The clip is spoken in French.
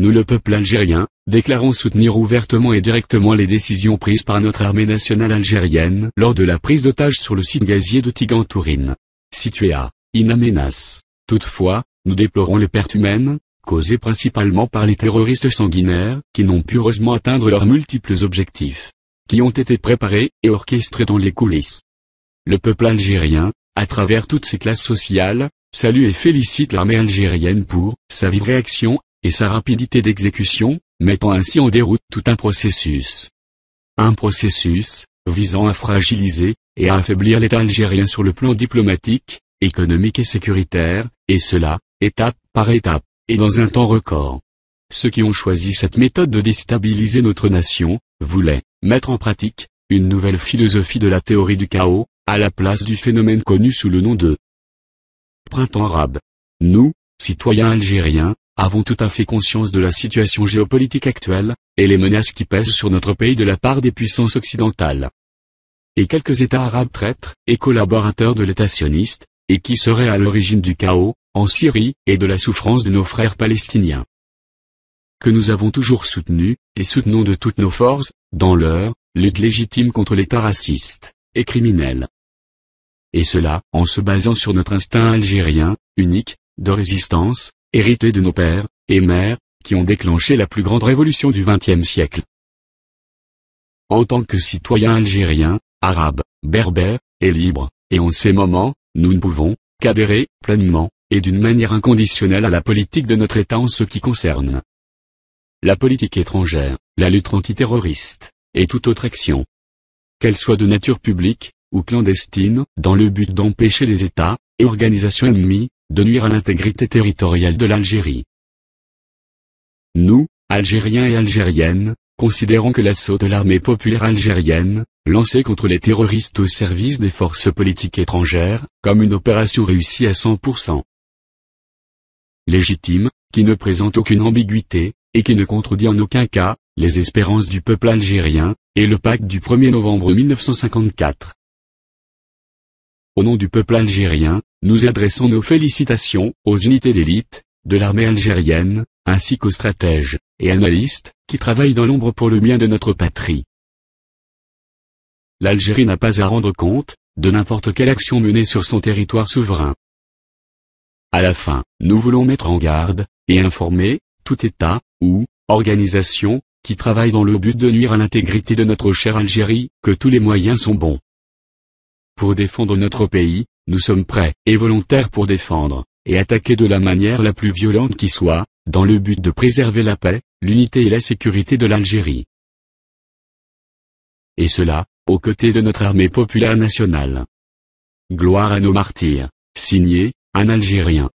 Nous le peuple algérien, déclarons soutenir ouvertement et directement les décisions prises par notre armée nationale algérienne lors de la prise d'otages sur le site gazier de Tigantourine, situé à Inamenas. Toutefois, nous déplorons les pertes humaines, causées principalement par les terroristes sanguinaires, qui n'ont pu heureusement atteindre leurs multiples objectifs, qui ont été préparés et orchestrés dans les coulisses. Le peuple algérien, à travers toutes ses classes sociales, salue et félicite l'armée algérienne pour sa vive réaction et sa rapidité d'exécution, mettant ainsi en déroute tout un processus. Un processus, visant à fragiliser, et à affaiblir l'État algérien sur le plan diplomatique, économique et sécuritaire, et cela, étape par étape, et dans un temps record. Ceux qui ont choisi cette méthode de déstabiliser notre nation, voulaient, mettre en pratique, une nouvelle philosophie de la théorie du chaos, à la place du phénomène connu sous le nom de printemps arabe. Nous, citoyens algériens, avons tout à fait conscience de la situation géopolitique actuelle, et les menaces qui pèsent sur notre pays de la part des puissances occidentales. Et quelques États arabes traîtres, et collaborateurs de l'État sioniste, et qui seraient à l'origine du chaos, en Syrie, et de la souffrance de nos frères palestiniens. Que nous avons toujours soutenu, et soutenons de toutes nos forces, dans leur, lutte légitime contre l'État raciste, et criminel. Et cela, en se basant sur notre instinct algérien, unique, de résistance, hérités de nos pères, et mères, qui ont déclenché la plus grande révolution du XXe siècle. En tant que citoyens algériens, arabes, berbères, et libres, et en ces moments, nous ne pouvons qu'adhérer, pleinement, et d'une manière inconditionnelle à la politique de notre État en ce qui concerne la politique étrangère, la lutte antiterroriste, et toute autre action, qu'elle soit de nature publique, ou clandestine, dans le but d'empêcher les États, et organisations ennemies, de nuire à l'intégrité territoriale de l'Algérie. Nous, Algériens et Algériennes, considérons que l'assaut de l'armée populaire algérienne, lancé contre les terroristes au service des forces politiques étrangères, comme une opération réussie à 100%. Légitime, qui ne présente aucune ambiguïté, et qui ne contredit en aucun cas, les espérances du peuple algérien, et le pacte du 1er novembre 1954. Au nom du peuple algérien, nous adressons nos félicitations aux unités d'élite de l'armée algérienne, ainsi qu'aux stratèges et analystes qui travaillent dans l'ombre pour le bien de notre patrie. L'Algérie n'a pas à rendre compte de n'importe quelle action menée sur son territoire souverain. À la fin, nous voulons mettre en garde et informer tout État ou organisation qui travaille dans le but de nuire à l'intégrité de notre chère Algérie que tous les moyens sont bons. Pour défendre notre pays, nous sommes prêts et volontaires pour défendre, et attaquer de la manière la plus violente qui soit, dans le but de préserver la paix, l'unité et la sécurité de l'Algérie. Et cela, aux côtés de notre armée populaire nationale. Gloire à nos martyrs. Signé, un Algérien.